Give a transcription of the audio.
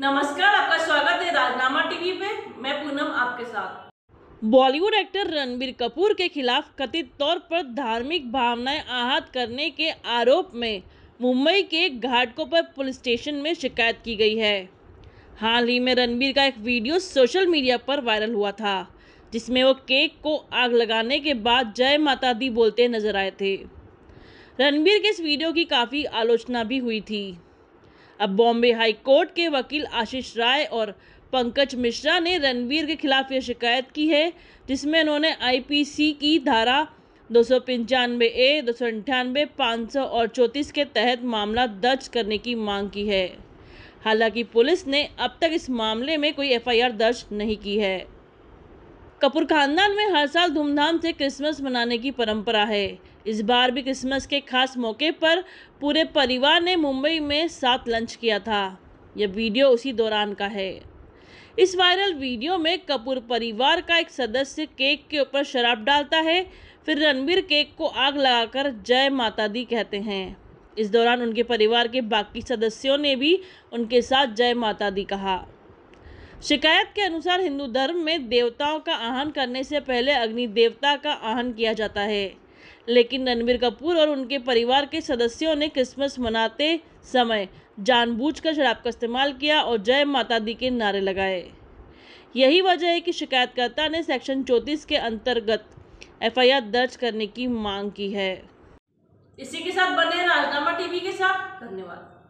नमस्कार आपका स्वागत है राजनामा टीवी पे मैं पूनम आपके साथ बॉलीवुड एक्टर रणबीर कपूर के खिलाफ कथित तौर पर धार्मिक भावनाएं आहत करने के आरोप में मुंबई के घाटकोपर पर पुलिस स्टेशन में शिकायत की गई है हाल ही में रणबीर का एक वीडियो सोशल मीडिया पर वायरल हुआ था जिसमें वो केक को आग लगाने के बाद जय माता दी बोलते नजर आए थे रणबीर के इस वीडियो की काफ़ी आलोचना भी हुई थी अब बॉम्बे हाई कोर्ट के वकील आशीष राय और पंकज मिश्रा ने रणवीर के खिलाफ ये शिकायत की है जिसमें उन्होंने आईपीसी की धारा दो सौ पंचानवे ए दो सौ अंठानवे पाँच सौ और चौंतीस के तहत मामला दर्ज करने की मांग की है हालांकि पुलिस ने अब तक इस मामले में कोई एफआईआर दर्ज नहीं की है कपूर खानदान में हर साल धूमधाम से क्रिसमस मनाने की परंपरा है इस बार भी क्रिसमस के खास मौके पर पूरे परिवार ने मुंबई में साथ लंच किया था यह वीडियो उसी दौरान का है इस वायरल वीडियो में कपूर परिवार का एक सदस्य केक के ऊपर शराब डालता है फिर रणबीर केक को आग लगाकर जय माता दी कहते हैं इस दौरान उनके परिवार के बाकी सदस्यों ने भी उनके साथ जय माता दी कहा शिकायत के अनुसार हिंदू धर्म में देवताओं का आहन करने से पहले अग्नि देवता का आहन किया जाता है लेकिन रणबीर कपूर और उनके परिवार के सदस्यों ने क्रिसमस मनाते समय जानबूझकर शराब का इस्तेमाल किया और जय माता दी के नारे लगाए यही वजह है कि शिकायतकर्ता ने सेक्शन चौंतीस के अंतर्गत एफ दर्ज करने की मांग की है इसी के साथ बने राजनामा टीवी के साथ धन्यवाद